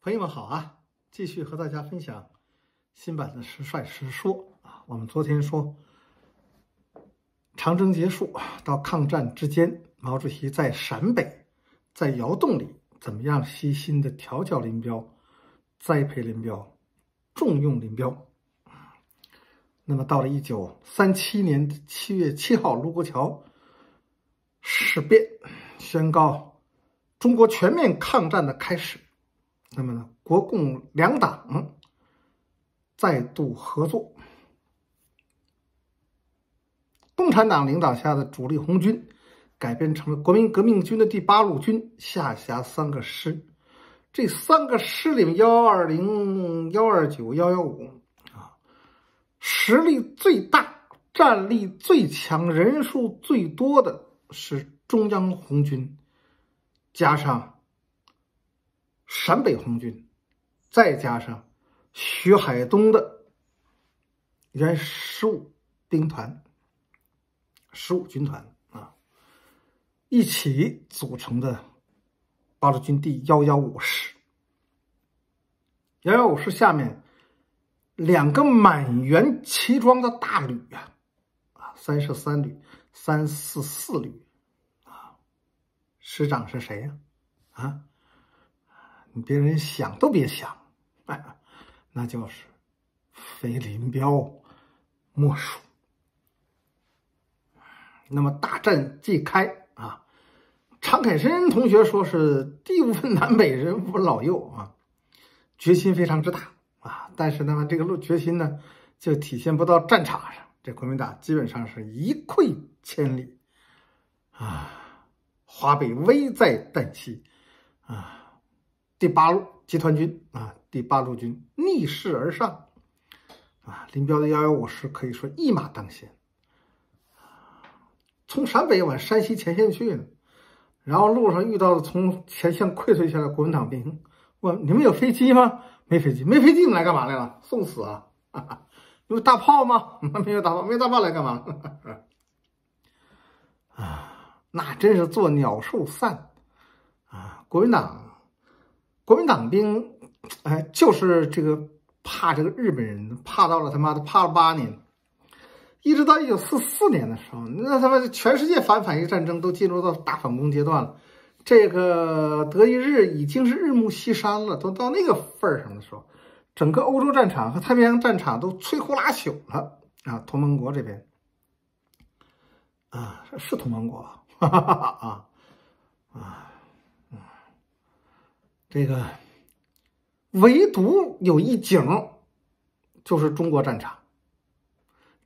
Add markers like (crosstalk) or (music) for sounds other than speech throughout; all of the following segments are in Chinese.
朋友们好啊，继续和大家分享新版的《实帅实说》啊。我们昨天说，长征结束到抗战之间，毛主席在陕北，在窑洞里怎么样悉心的调教林彪、栽培林彪、重用林彪。那么到了一九三七年七月七号卢沟桥事变，宣告中国全面抗战的开始。那么呢？国共两党再度合作，共产党领导下的主力红军改编成了国民革命军的第八路军，下辖三个师。这三个师里面，幺二零、幺二九、幺幺五啊，实力最大、战力最强、人数最多的是中央红军，加上。陕北红军，再加上徐海东的原十五兵团、十五军团啊，一起组成的八路军第幺幺五师。幺幺五师下面两个满员齐装的大旅啊啊，三十三旅、三四四旅啊，师长是谁呀？啊？别人想都别想，哎，那就是非林彪莫属。那么大战即开啊，常凯申同学说是地不分南北，人不分老幼啊，决心非常之大啊。但是呢，这个路决心呢，就体现不到战场上。这国民党基本上是一溃千里啊，华北危在旦夕啊。第八路集团军啊，第八路军逆势而上啊，林彪的幺幺五师可以说一马当先，从陕北往山西前线去呢。然后路上遇到了从前线溃退下来的国民党兵，问你们有飞机吗？没飞机，没飞机，你来干嘛来了？送死啊？(laughs) 有大炮吗？(laughs) 没有大炮，没有大炮来干嘛？(laughs) 啊，那真是做鸟兽散啊，国民党。国民党兵，哎，就是这个怕这个日本人，怕到了他妈的怕了八年，一直到一九四四年的时候，那他妈全世界反法西战争都进入到大反攻阶段了，这个德意日已经是日暮西山了，都到那个份儿上的时候，整个欧洲战场和太平洋战场都摧枯拉朽了啊，同盟国这边，啊，是同盟国哈哈哈哈啊，啊。这个唯独有一景，就是中国战场。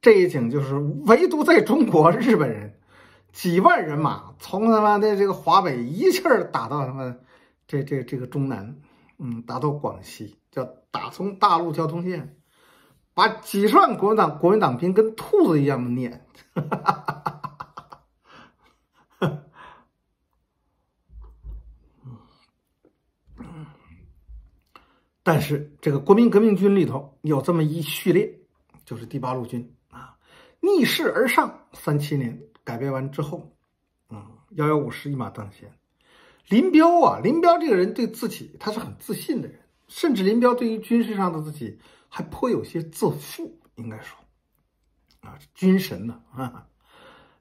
这一景就是唯独在中国，日本人几万人马从他妈的这个华北一气儿打到他妈这这这个中南，嗯，打到广西，叫打从大陆交通线，把几十万国民党国民党兵跟兔子一样的撵。哈哈哈。但是这个国民革命军里头有这么一序列，就是第八路军啊，逆势而上。三七年改编完之后，嗯，幺幺五师一马当先。林彪啊，林彪这个人对自己他是很自信的人，甚至林彪对于军事上的自己还颇有些自负，应该说啊，军神呢啊。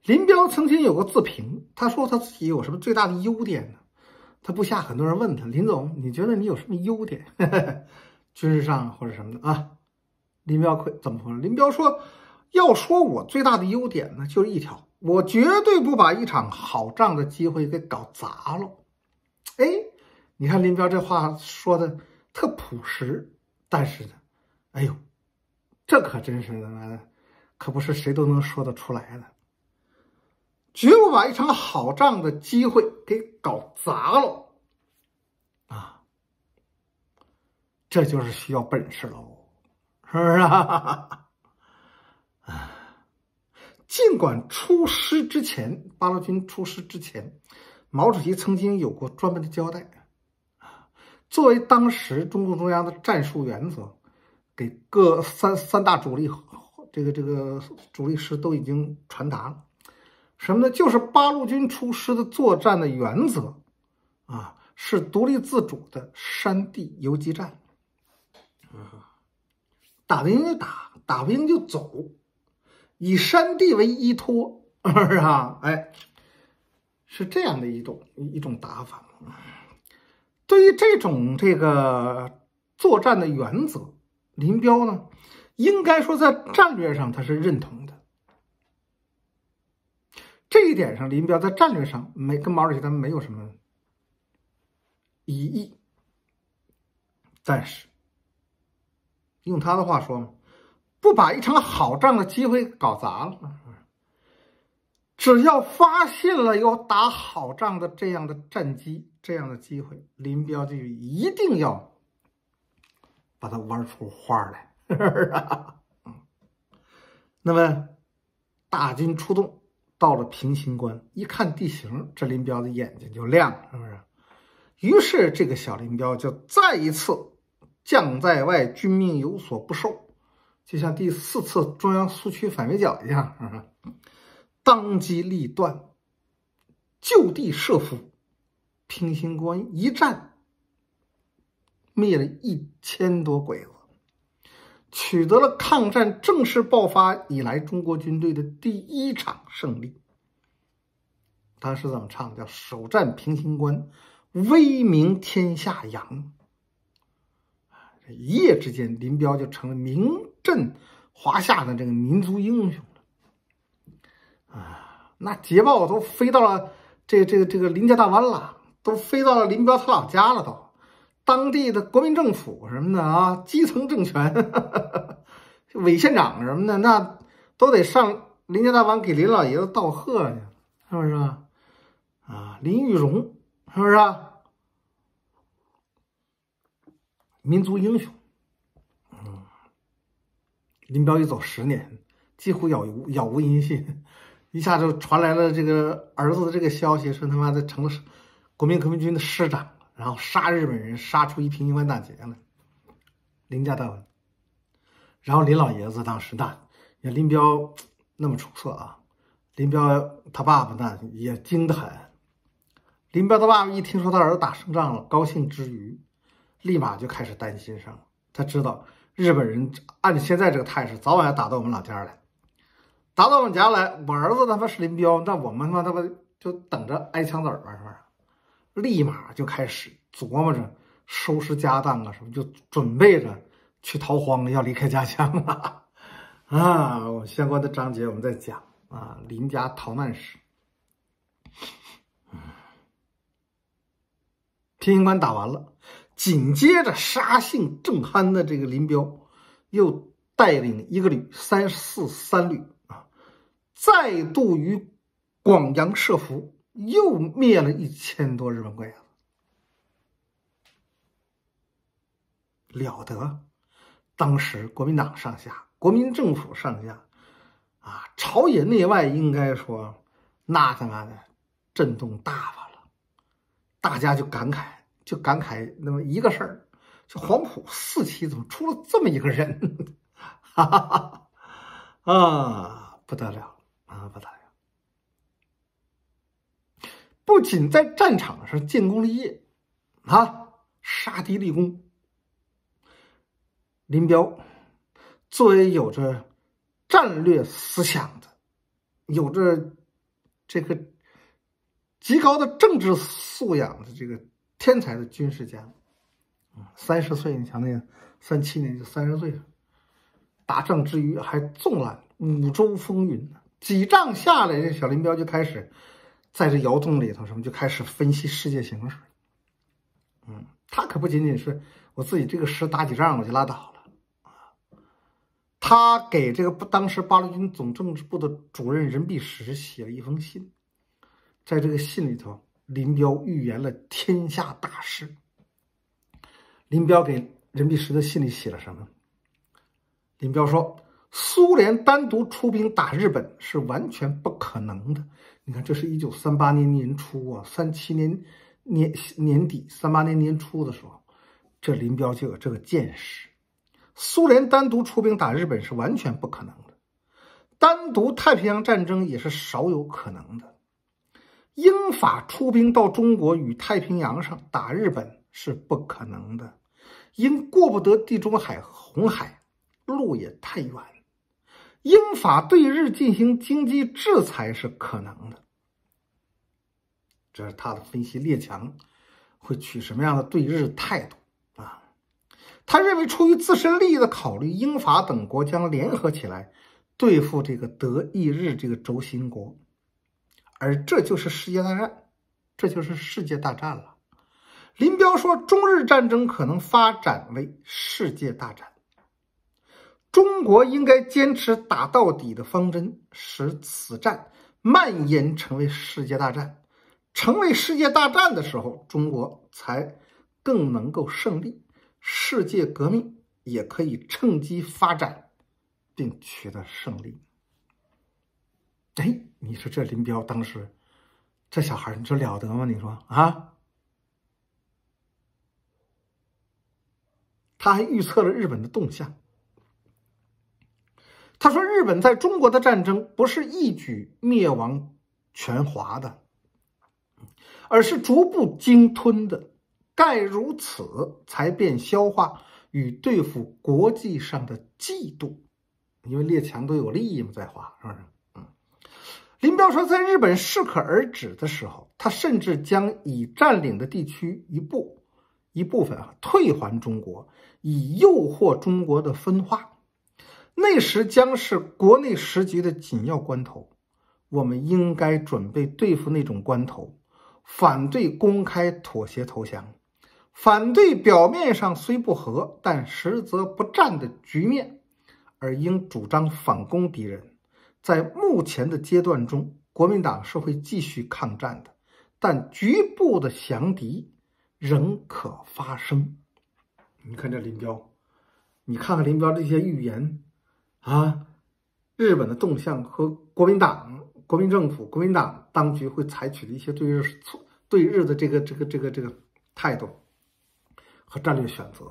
林彪曾经有个自评，他说他自己有什么最大的优点呢？他部下，很多人问他林总，你觉得你有什么优点？(laughs) 军事上或者什么的啊？林彪会怎么说？林彪说：“要说我最大的优点呢，就是一条，我绝对不把一场好仗的机会给搞砸了。”哎，你看林彪这话说的特朴实，但是呢，哎呦，这可真是他妈的，可不是谁都能说得出来的。绝不把一场好仗的机会给搞砸了，啊，这就是需要本事喽，是不是 (laughs) 啊？尽管出师之前，八路军出师之前，毛主席曾经有过专门的交代，作为当时中共中央的战术原则，给各三三大主力这个这个主力师都已经传达了。什么呢？就是八路军出师的作战的原则，啊，是独立自主的山地游击战，啊，打的赢就打，打不赢就走，以山地为依托，是吧？啊？哎，是这样的一种一种打法。对于这种这个作战的原则，林彪呢，应该说在战略上他是认同。这点上，林彪在战略上没跟毛主席他们没有什么异议。但是，用他的话说嘛，不把一场好仗的机会搞砸了。只要发现了有打好仗的这样的战机、这样的机会，林彪就一定要把它玩出花来。那么大军出动。到了平型关，一看地形，这林彪的眼睛就亮了，是不是？于是这个小林彪就再一次“将在外，军命有所不受”，就像第四次中央苏区反围剿一样，当机立断，就地设伏，平型关一战，灭了一千多鬼子。取得了抗战正式爆发以来中国军队的第一场胜利。当时怎么唱的？叫“首战平型关，威名天下扬”。一夜之间，林彪就成了名震华夏的这个民族英雄了。啊，那捷报都飞到了这、这、个、这个林家大湾了，都飞到了林彪他老家了，都。当地的国民政府什么的啊，基层政权、伪县长什么的，那都得上林家大王给林老爷子道贺去，是不是啊？啊，林玉荣，是不是啊？民族英雄，嗯。林彪一走十年，几乎杳无杳无音信，一下就传来了这个儿子的这个消息，说他妈的成了国民革命军的师长。然后杀日本人，杀出一平民万大捷来，林家大碗。然后林老爷子当时那，也林彪那么出色啊，林彪他爸爸那也精得很。林彪他爸爸一听说他儿子打胜仗了，高兴之余，立马就开始担心上了。他知道日本人按现在这个态势，早晚要打到我们老家来。打到我们家来，我儿子他妈是林彪，那我们他妈他妈就等着挨枪子儿玩不是？立马就开始琢磨着收拾家当啊，什么就准备着去逃荒了，要离开家乡了。(laughs) 啊，相关的章节我们再讲啊。林家逃难时，天津关打完了，紧接着杀性正酣的这个林彪，又带领一个旅三四三旅啊，再度于广阳设伏。又灭了一千多日本鬼子，了得！当时国民党上下、国民政府上下，啊，朝野内外，应该说，那他妈的震动大发了。大家就感慨，就感慨那么一个事儿：，就黄埔四期怎么出了这么一个人？(laughs) 啊，不得了，啊，不得了！不仅在战场上建功立业，啊，杀敌立功。林彪作为有着战略思想的、有着这个极高的政治素养的这个天才的军事家，三十岁，你瞧那个三七年就三十岁了。打仗之余还纵览五洲风云，几仗下来，这小林彪就开始。在这窑洞里头，什么就开始分析世界形势。嗯，他可不仅仅是我自己这个师打几仗我就拉倒了啊。他给这个不当时八路军总政治部的主任任弼时写了一封信，在这个信里头，林彪预言了天下大事。林彪给任弼时的信里写了什么？林彪说，苏联单独出兵打日本是完全不可能的。你看，这是一九三八年年初啊，三七年年年底，三八年年初的时候，这林彪就有这个见识：苏联单独出兵打日本是完全不可能的，单独太平洋战争也是少有可能的；英法出兵到中国与太平洋上打日本是不可能的，因过不得地中海、红海，路也太远。英法对日进行经济制裁是可能的，这是他的分析。列强会取什么样的对日态度啊？他认为，出于自身利益的考虑，英法等国将联合起来对付这个德意日这个轴心国，而这就是世界大战，这就是世界大战了。林彪说，中日战争可能发展为世界大战。中国应该坚持打到底的方针，使此战蔓延成为世界大战。成为世界大战的时候，中国才更能够胜利，世界革命也可以趁机发展，并取得胜利。哎，你说这林彪当时，这小孩，你说了得吗？你说啊？他还预测了日本的动向。他说：“日本在中国的战争不是一举灭亡全华的，而是逐步鲸吞的。盖如此才便消化与对付国际上的嫉妒，因为列强都有利益嘛，在华是不是？”嗯，林彪说：“在日本适可而止的时候，他甚至将已占领的地区一部一部分啊退还中国，以诱惑中国的分化。”那时将是国内时局的紧要关头，我们应该准备对付那种关头，反对公开妥协投降，反对表面上虽不和但实则不战的局面，而应主张反攻敌人。在目前的阶段中，国民党是会继续抗战的，但局部的降敌仍可发生。你看这林彪，你看看林彪这些预言。啊，日本的动向和国民党、国民政府、国民党当局会采取的一些对日错、对日的这个、这个、这个、这个态度和战略选择，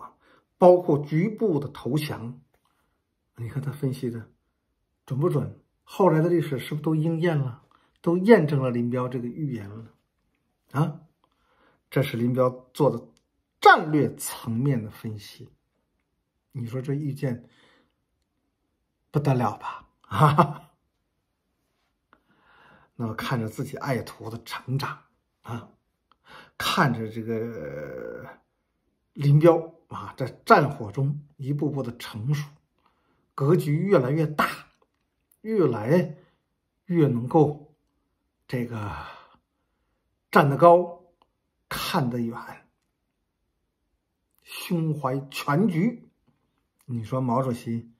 包括局部的投降，你看他分析的准不准？后来的历史是不是都应验了？都验证了林彪这个预言了？啊，这是林彪做的战略层面的分析，你说这预见？不得了吧 (laughs) 哈哈。那么看着自己爱徒的成长啊，看着这个林彪啊，在战火中一步步的成熟，格局越来越大，越来越能够这个站得高、看得远、胸怀全局。你说毛主席？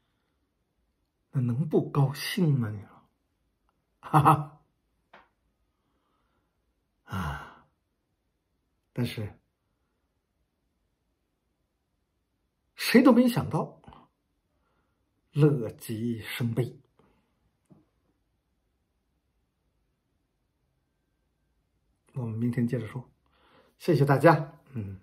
那能不高兴吗？你说，哈哈，啊！但是，谁都没想到，乐极生悲。我们明天接着说，谢谢大家，嗯。